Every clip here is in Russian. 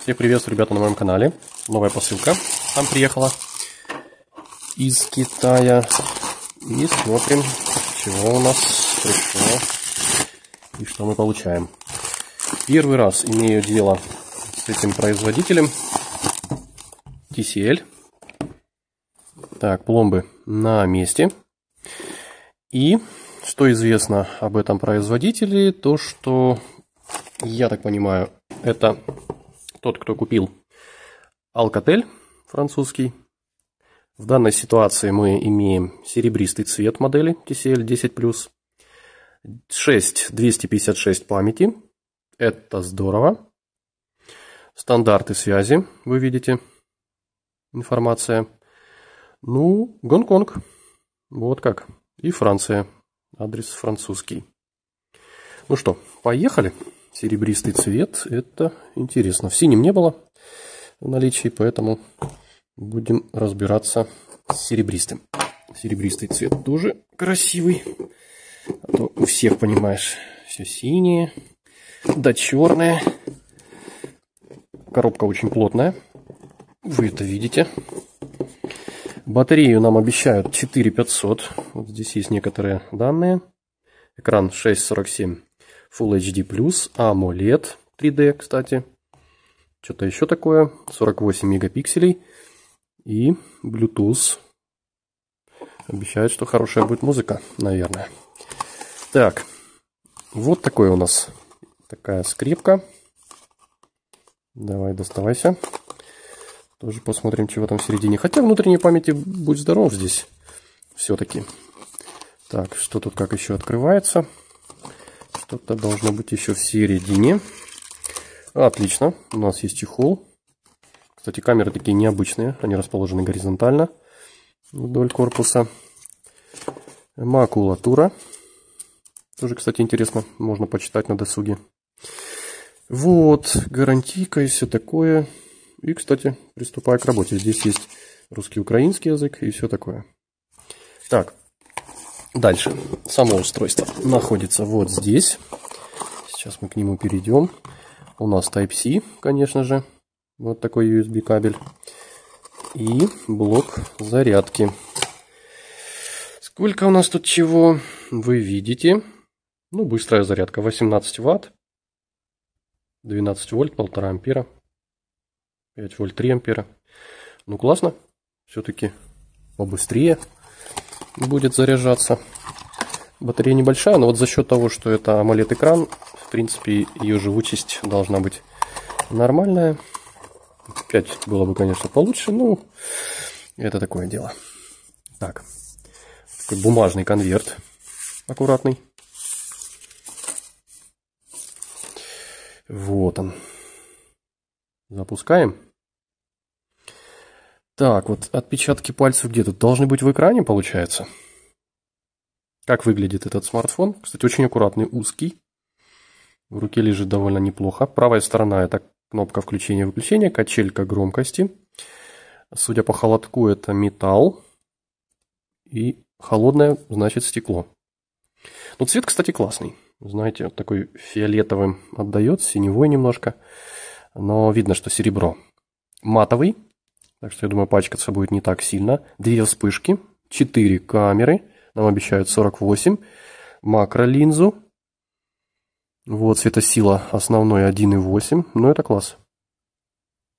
Всех приветствую, ребята, на моем канале. Новая посылка там приехала из Китая. И смотрим, чего у нас пришло и что мы получаем. Первый раз имею дело с этим производителем TCL. Так, пломбы на месте. И что известно об этом производителе, то что, я так понимаю, это тот, кто купил Alcatel французский. В данной ситуации мы имеем серебристый цвет модели TCL 10+, 6 256 памяти, это здорово. Стандарты связи, вы видите, информация. Ну, Гонконг, вот как, и Франция, адрес французский. Ну что, поехали? Серебристый цвет, это интересно. В синем не было в наличии, поэтому будем разбираться с серебристым. Серебристый цвет тоже красивый. А то у всех, понимаешь, все синее, да черное. Коробка очень плотная. Вы это видите. Батарею нам обещают 4500. Вот здесь есть некоторые данные. Экран 647 Full HD+, AMOLED 3D, кстати. Что-то еще такое. 48 мегапикселей. И Bluetooth. Обещает, что хорошая будет музыка, наверное. Так. Вот такой у нас такая скрипка. Давай, доставайся. Тоже посмотрим, чего там в середине. Хотя внутренней памяти будь здоров здесь. Все-таки. Так, что тут как еще открывается? Что-то должно быть еще в середине. Отлично, у нас есть чехол. Кстати, камеры такие необычные, они расположены горизонтально вдоль корпуса. Макулатура. Тоже, кстати, интересно, можно почитать на досуге. Вот, гарантийка и все такое. И, кстати, приступая к работе. Здесь есть русский, украинский язык и все такое. Так, Дальше. Само устройство находится вот здесь. Сейчас мы к нему перейдем. У нас Type-C, конечно же. Вот такой USB кабель. И блок зарядки. Сколько у нас тут чего? Вы видите. Ну, быстрая зарядка. 18 ватт. 12 вольт, 1,5 ампера. 5 вольт, 3 ампера. Ну, классно. Все-таки побыстрее будет заряжаться. Батарея небольшая, но вот за счет того, что это AMOLED-экран, в принципе, ее живучесть должна быть нормальная. 5 было бы, конечно, получше, но это такое дело. Так, такой бумажный конверт аккуратный. Вот он. Запускаем. Так, вот отпечатки пальцев где тут? Должны быть в экране, получается? Как выглядит этот смартфон? Кстати, очень аккуратный, узкий. В руке лежит довольно неплохо. Правая сторона – это кнопка включения-выключения, качелька громкости. Судя по холодку, это металл. И холодное, значит, стекло. Но цвет, кстати, классный. Знаете, вот такой фиолетовым отдает, синевой немножко. Но видно, что серебро. Матовый – так что, я думаю, пачкаться будет не так сильно. Две вспышки, четыре камеры. Нам обещают 48. Макролинзу. Вот светосила основной 1,8. Но ну, это класс.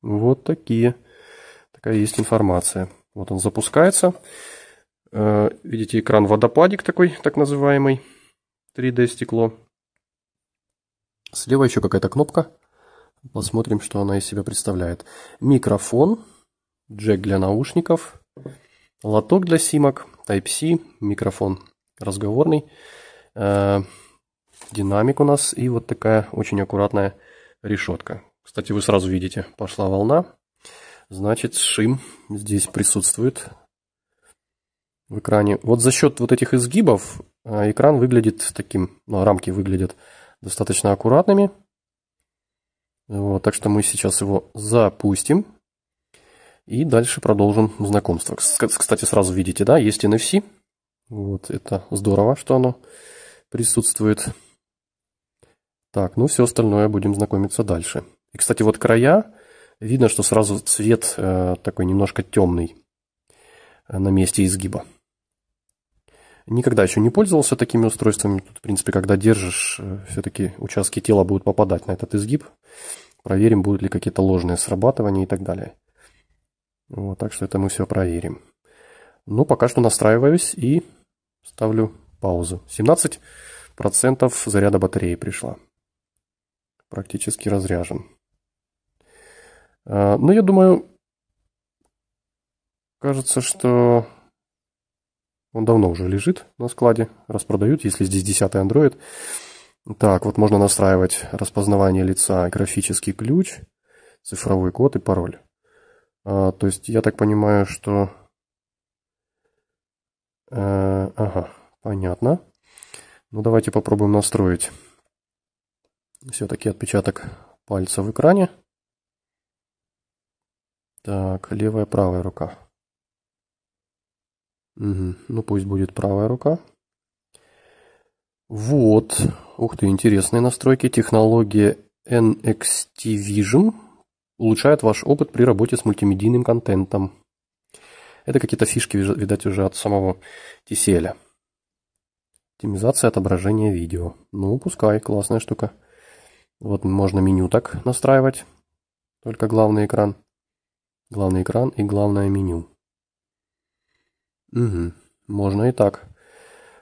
Вот такие. Такая есть информация. Вот он запускается. Э, видите, экран водопадик такой, так называемый. 3D стекло. Слева еще какая-то кнопка. Посмотрим, что она из себя представляет. Микрофон джек для наушников, лоток для симок, Type-C, микрофон разговорный, э, динамик у нас и вот такая очень аккуратная решетка. Кстати, вы сразу видите, пошла волна, значит шим здесь присутствует в экране. Вот за счет вот этих изгибов э, экран выглядит таким, ну, а рамки выглядят достаточно аккуратными. Вот, так что мы сейчас его запустим. И дальше продолжим знакомство. Кстати, сразу видите, да, есть NFC. Вот это здорово, что оно присутствует. Так, ну все остальное будем знакомиться дальше. И, кстати, вот края, видно, что сразу цвет э, такой немножко темный э, на месте изгиба. Никогда еще не пользовался такими устройствами. Тут, в принципе, когда держишь, э, все-таки участки тела будут попадать на этот изгиб. Проверим, будут ли какие-то ложные срабатывания и так далее. Вот, так что это мы все проверим. Но ну, пока что настраиваюсь и ставлю паузу. 17% заряда батареи пришла. Практически разряжен. А, Но ну, я думаю, кажется, что он давно уже лежит на складе, распродают, если здесь 10 Android. Так, вот можно настраивать распознавание лица, графический ключ, цифровой код и пароль. А, то есть я так понимаю, что... Э, ага, понятно. Ну давайте попробуем настроить все-таки отпечаток пальца в экране. Так, левая, правая рука. Угу. Ну пусть будет правая рука. Вот, ух ты, интересные настройки. Технология NXT Vision улучшает ваш опыт при работе с мультимедийным контентом. Это какие-то фишки, видать, уже от самого TCL. Оптимизация отображения видео. Ну, пускай, классная штука. Вот можно меню так настраивать. Только главный экран. Главный экран и главное меню. Угу, можно и так.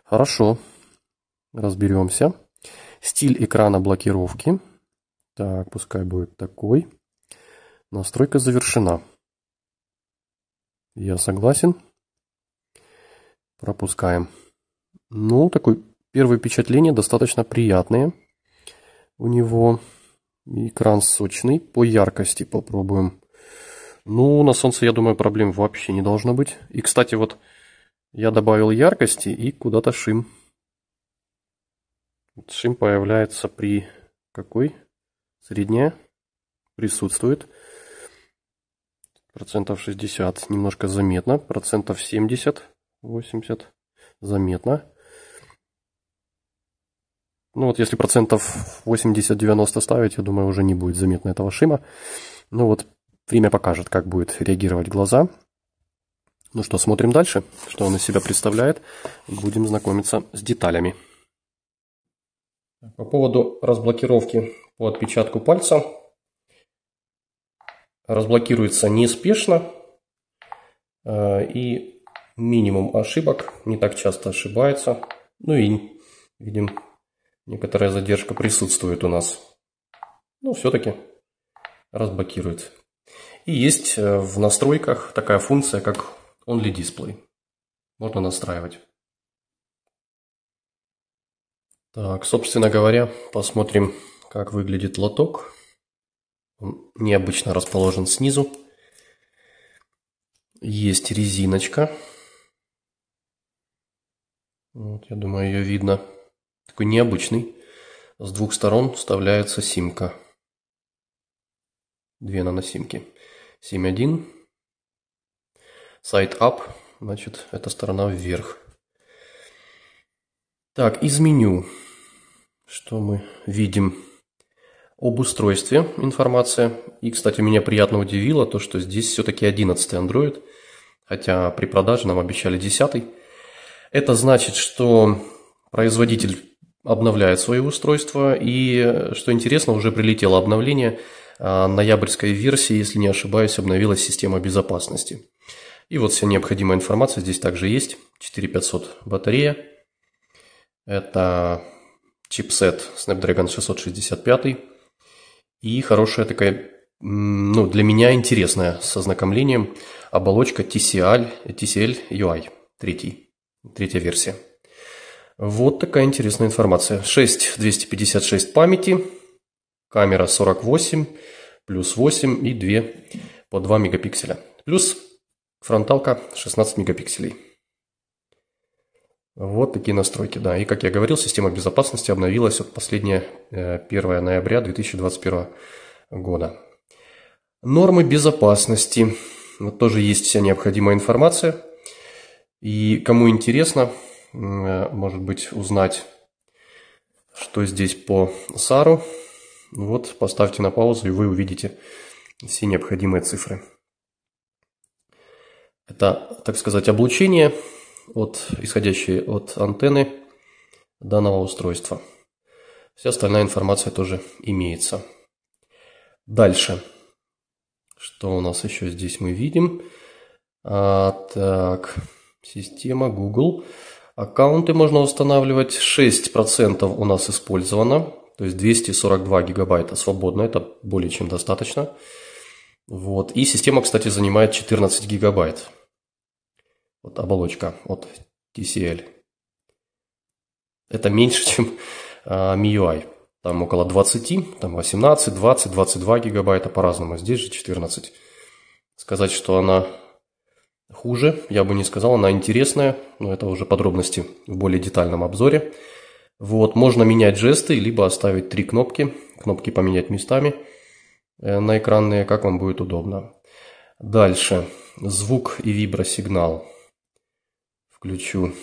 Хорошо, разберемся. Стиль экрана блокировки. Так, пускай будет такой. Настройка завершена. Я согласен. Пропускаем. Ну, такой первое впечатление достаточно приятное. У него экран сочный. По яркости попробуем. Ну, на солнце, я думаю, проблем вообще не должно быть. И, кстати, вот я добавил яркости и куда-то шим. Шим появляется при какой? Средняя. Присутствует. Процентов 60 немножко заметно. Процентов 70, 80 заметно. Ну вот если процентов 80-90 ставить, я думаю, уже не будет заметно этого шима. Ну вот время покажет, как будет реагировать глаза. Ну что, смотрим дальше, что он из себя представляет. Будем знакомиться с деталями. По поводу разблокировки по отпечатку пальца разблокируется неспешно э, и минимум ошибок, не так часто ошибается. Ну и, видим, некоторая задержка присутствует у нас. Но ну, все-таки разблокирует. И есть э, в настройках такая функция, как Only Display. Можно настраивать. Так, собственно говоря, посмотрим, как выглядит лоток. Он необычно расположен снизу. Есть резиночка. Вот, я думаю, ее видно. Такой необычный. С двух сторон вставляется симка. Две наносимки. 7.1. Сайт up. Значит, эта сторона вверх. Так, из меню. Что мы видим? об устройстве информация. И, кстати, меня приятно удивило то, что здесь все-таки 11 Android, хотя при продаже нам обещали 10. Это значит, что производитель обновляет свое устройство, и, что интересно, уже прилетело обновление а, ноябрьской версии, если не ошибаюсь, обновилась система безопасности. И вот вся необходимая информация здесь также есть. 4500 батарея. Это чипсет Snapdragon 665. И хорошая такая, ну, для меня интересная с ознакомлением оболочка TCL, TCL UI третий третья версия. Вот такая интересная информация. 6 256 памяти, камера 48, плюс 8 и 2 по 2 мегапикселя. Плюс фронталка 16 мегапикселей. Вот такие настройки, да. И, как я говорил, система безопасности обновилась от последнее 1 э, ноября 2021 года. Нормы безопасности. Вот тоже есть вся необходимая информация. И кому интересно, э, может быть, узнать, что здесь по САРу, вот поставьте на паузу, и вы увидите все необходимые цифры. Это, так сказать, облучение – от, исходящие от антенны данного устройства. Вся остальная информация тоже имеется. Дальше. Что у нас еще здесь мы видим? А, так, система Google. Аккаунты можно устанавливать. 6% у нас использовано. То есть 242 гигабайта свободно. Это более чем достаточно. Вот. И система, кстати, занимает 14 гигабайт вот оболочка от TCL. Это меньше, чем а, MIUI. Там около 20, там 18, 20, 22 гигабайта по-разному. Здесь же 14. Сказать, что она хуже, я бы не сказал, она интересная, но это уже подробности в более детальном обзоре. Вот, можно менять жесты, либо оставить три кнопки, кнопки поменять местами э, на экранные, как вам будет удобно. Дальше, звук и вибросигнал – включу.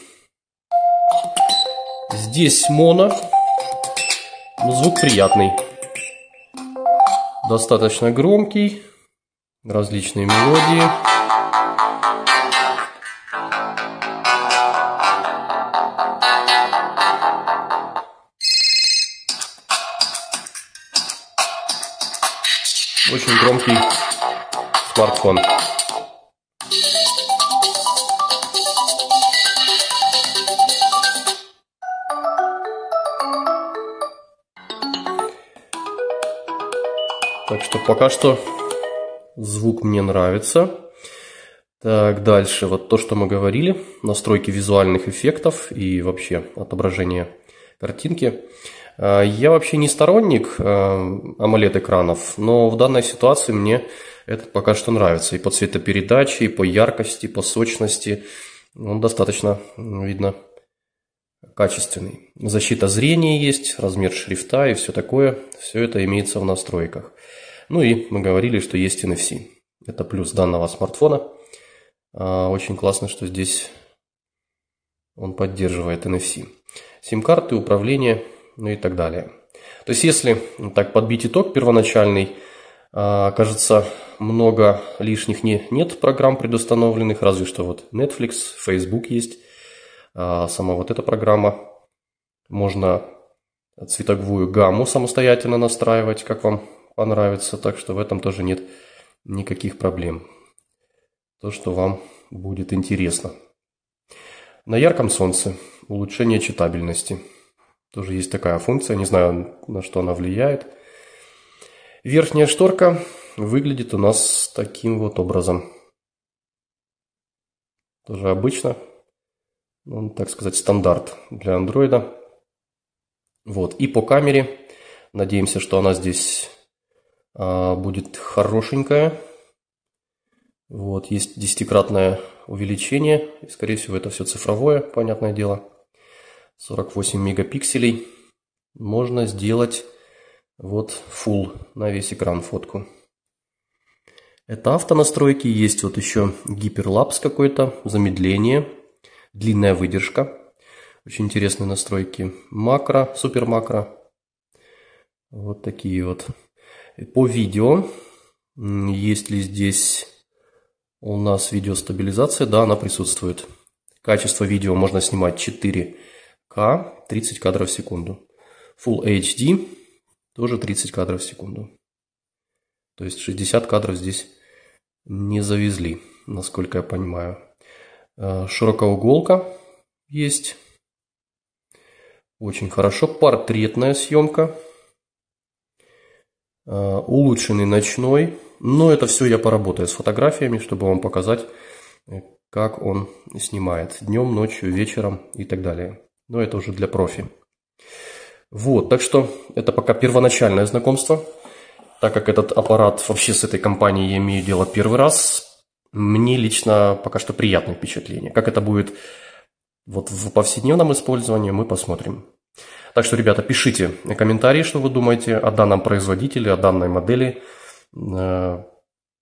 Здесь моно. Звук приятный. Достаточно громкий. Различные мелодии. Очень громкий смартфон. что пока что звук мне нравится. Так, дальше. Вот то, что мы говорили. Настройки визуальных эффектов и вообще отображение картинки. А, я вообще не сторонник AMOLED-экранов, а, но в данной ситуации мне этот пока что нравится. И по цветопередаче, и по яркости, и по сочности. Он достаточно, видно, качественный. Защита зрения есть, размер шрифта и все такое. Все это имеется в настройках. Ну и мы говорили, что есть NFC. Это плюс данного смартфона. А, очень классно, что здесь он поддерживает NFC. Сим-карты, управление, ну и так далее. То есть, если так подбить итог первоначальный, а, кажется, много лишних не, нет программ предустановленных, разве что вот Netflix, Facebook есть, а, сама вот эта программа. Можно цветовую гамму самостоятельно настраивать, как вам понравится, так что в этом тоже нет никаких проблем. То, что вам будет интересно. На ярком солнце улучшение читабельности. Тоже есть такая функция, не знаю, на что она влияет. Верхняя шторка выглядит у нас таким вот образом. Тоже обычно, ну, так сказать, стандарт для андроида. Вот, и по камере, надеемся, что она здесь а, будет хорошенькая. Вот, есть десятикратное увеличение. И, скорее всего, это все цифровое, понятное дело. 48 мегапикселей. Можно сделать вот full на весь экран фотку. Это автонастройки. Есть вот еще гиперлапс какой-то, замедление, длинная выдержка. Очень интересные настройки. Макро, супер макро. Вот такие вот по видео, есть ли здесь у нас видеостабилизация? Да, она присутствует. Качество видео можно снимать 4К, 30 кадров в секунду. Full HD тоже 30 кадров в секунду. То есть 60 кадров здесь не завезли, насколько я понимаю. Э, широкоуголка есть. Очень хорошо. Портретная съемка. Э, улучшенный ночной. Но это все я поработаю с фотографиями, чтобы вам показать, э, как он снимает днем, ночью, вечером и так далее. Но это уже для профи. Вот, так что это пока первоначальное знакомство. Так как этот аппарат вообще с этой компанией я имею дело первый раз, мне лично пока что приятное впечатление. Как это будет вот в повседневном использовании, мы посмотрим. Так что, ребята, пишите комментарии, что вы думаете о данном производителе, о данной модели. Э,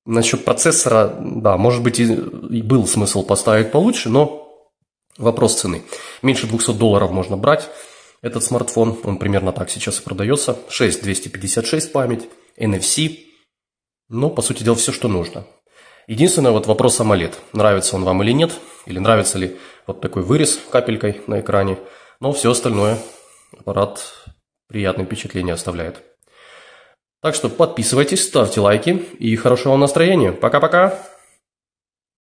насчет процессора, да, может быть и был смысл поставить получше, но вопрос цены. Меньше 200 долларов можно брать этот смартфон, он примерно так сейчас и продается. 6, 256 память, NFC, но ну, по сути дела, все, что нужно. Единственное, вот вопрос AMOLED. Нравится он вам или нет, или нравится ли вот такой вырез капелькой на экране, но ну, все остальное аппарат приятное впечатление оставляет. Так что подписывайтесь, ставьте лайки и хорошего вам настроения. Пока-пока!